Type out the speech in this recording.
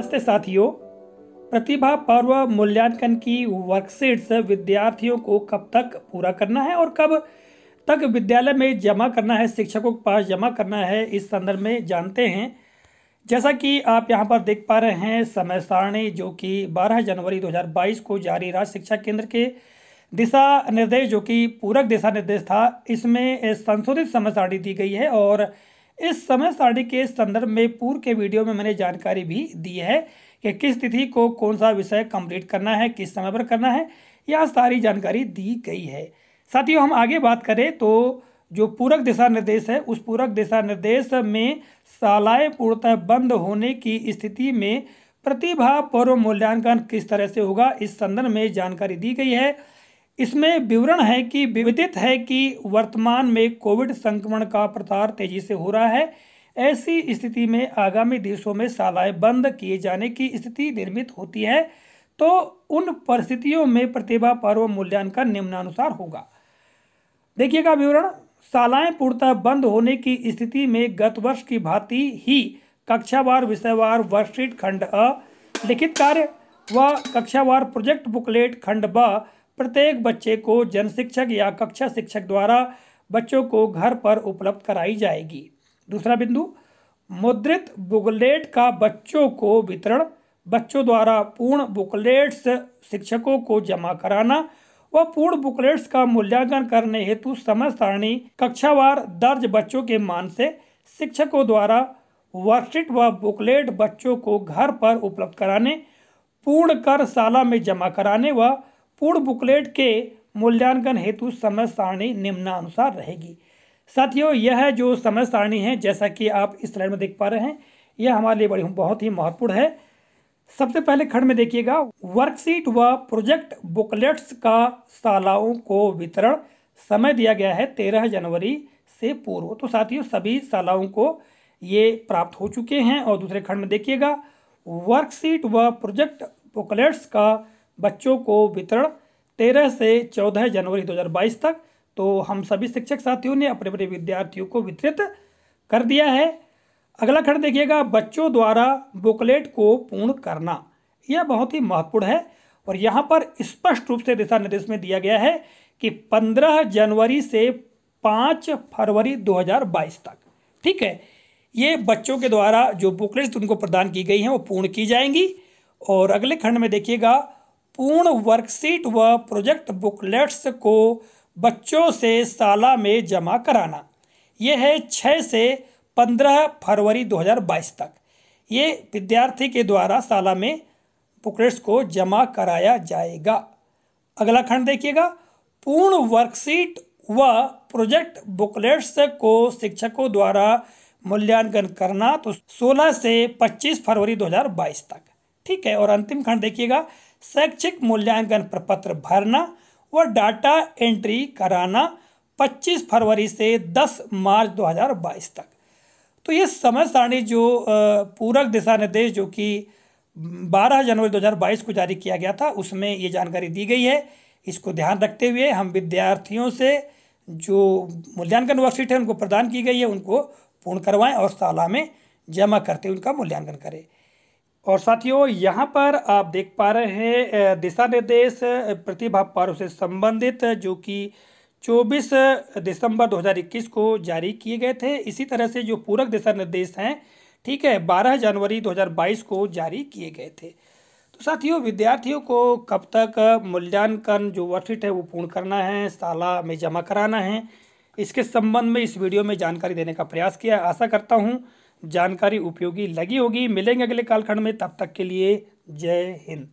नमस्ते साथियों प्रतिभा पर्व मूल्यांकन की वर्कशीट्स विद्यार्थियों को कब तक पूरा करना है और कब तक विद्यालय में जमा करना है शिक्षकों के पास जमा करना है इस संदर्भ में जानते हैं जैसा कि आप यहां पर देख पा रहे हैं समय सारणी जो कि 12 जनवरी 2022 को जारी राज्य शिक्षा केंद्र के दिशा निर्देश जो कि पूरक दिशा निर्देश था इसमें संशोधित समय सारणी दी गई है और इस समय सारणी के संदर्भ में पूर्व के वीडियो में मैंने जानकारी भी दी है कि किस तिथि को कौन सा विषय कंप्लीट करना है किस समय पर करना है यह सारी जानकारी दी गई है साथियों हम आगे बात करें तो जो पूरक दिशा निर्देश है उस पूरक दिशा निर्देश में शालाएँ पूर्णतः बंद होने की स्थिति में प्रतिभा पूर्व मूल्यांकन किस तरह से होगा इस संदर्भ में जानकारी दी गई है इसमें विवरण है कि विदित है कि वर्तमान में कोविड संक्रमण का प्रसार तेजी से हो रहा है ऐसी स्थिति में आगामी दिवसों में शालाएँ बंद किए जाने की स्थिति निर्मित होती है तो उन परिस्थितियों में प्रतिभा पर्व मूल्यांकन निम्नानुसार होगा देखिएगा विवरण शालाएं पूर्णतः बंद होने की स्थिति में गत वर्ष की भांति ही कक्षावार विषयवार वर्कशीट खंड अ लिखित कार्य व कक्षावार प्रोजेक्ट बुकलेट खंड ब प्रत्येक बच्चे को जन शिक्षक या कक्षा शिक्षक द्वारा बच्चों को घर पर उपलब्ध कराई जाएगी दूसरा बिंदु मुद्रित बुकलेट का बच्चों को वितरण बच्चों द्वारा पूर्ण बुकलेट्स शिक्षकों को जमा कराना व पूर्ण बुकलेट्स का मूल्यांकन करने हेतु समय सारणी कक्षावार दर्ज बच्चों के मान से शिक्षकों द्वारा वर्कशीट व बुकलेट बच्चों को घर पर उपलब्ध कराने पूर्ण कर शाला में जमा कराने व पूर्ण बुकलेट के मूल्यांकन हेतु समय सारणी निम्नानुसार रहेगी साथियों यह जो समय सारणी है जैसा कि आप इस स्लाइड में देख पा रहे हैं यह हमारे लिए बड़ी बहुत ही महत्वपूर्ण है सबसे पहले खंड में देखिएगा वर्कशीट व प्रोजेक्ट बुकलेट्स का शालाओं को वितरण समय दिया गया है तेरह जनवरी से पूर्व तो साथियों सभी शालाओं को ये प्राप्त हो चुके हैं और दूसरे खंड में देखिएगा वर्कशीट व प्रोजेक्ट बुकलेट्स का बच्चों को वितरण तेरह से चौदह जनवरी 2022 तक तो हम सभी शिक्षक साथियों ने अपने अपने विद्यार्थियों को वितरित कर दिया है अगला खंड देखिएगा बच्चों द्वारा बुकलेट को पूर्ण करना यह बहुत ही महत्वपूर्ण है और यहाँ पर स्पष्ट रूप से दिशा निर्देश में दिया गया है कि 15 जनवरी से 5 फरवरी 2022 तक ठीक है ये बच्चों के द्वारा जो बुकलेट्स उनको प्रदान की गई हैं वो पूर्ण की जाएंगी और अगले खंड में देखिएगा पूर्ण वर्कशीट व प्रोजेक्ट बुकलेट्स को बच्चों से शाला में जमा कराना यह है छः से पंद्रह फरवरी 2022 तक ये विद्यार्थी के द्वारा शाला में बुकलेट्स को जमा कराया जाएगा अगला खंड देखिएगा पूर्ण वर्कशीट व प्रोजेक्ट बुकलेट्स को शिक्षकों द्वारा मूल्यांकन करना तो 16 से 25 फरवरी 2022 तक ठीक है और अंतिम खंड देखिएगा शैक्षिक मूल्यांकन प्रपत्र भरना व डाटा एंट्री कराना 25 फरवरी से 10 मार्च 2022 तक तो ये समय सारणी जो पूरक दिशा निर्देश जो कि 12 जनवरी 2022 को जारी किया गया था उसमें ये जानकारी दी गई है इसको ध्यान रखते हुए हम विद्यार्थियों से जो मूल्यांकन वर्कशीट है उनको प्रदान की गई है उनको पूर्ण करवाएं और साला में जमा करते हुए उनका मूल्यांकन करें और साथियों यहाँ पर आप देख पा रहे हैं दिशा निर्देश प्रतिभा पर्व से संबंधित जो कि 24 दिसंबर 2021 को जारी किए गए थे इसी तरह से जो पूरक दिशा निर्देश हैं ठीक है 12 जनवरी 2022 को जारी किए गए थे तो साथियों विद्यार्थियों को कब तक मूल्यांकन जो वर्कशीट है वो पूर्ण करना है साला में जमा कराना है इसके संबंध में इस वीडियो में जानकारी देने का प्रयास किया आशा करता हूँ जानकारी उपयोगी लगी होगी मिलेंगे अगले कालखंड में तब तक के लिए जय हिंद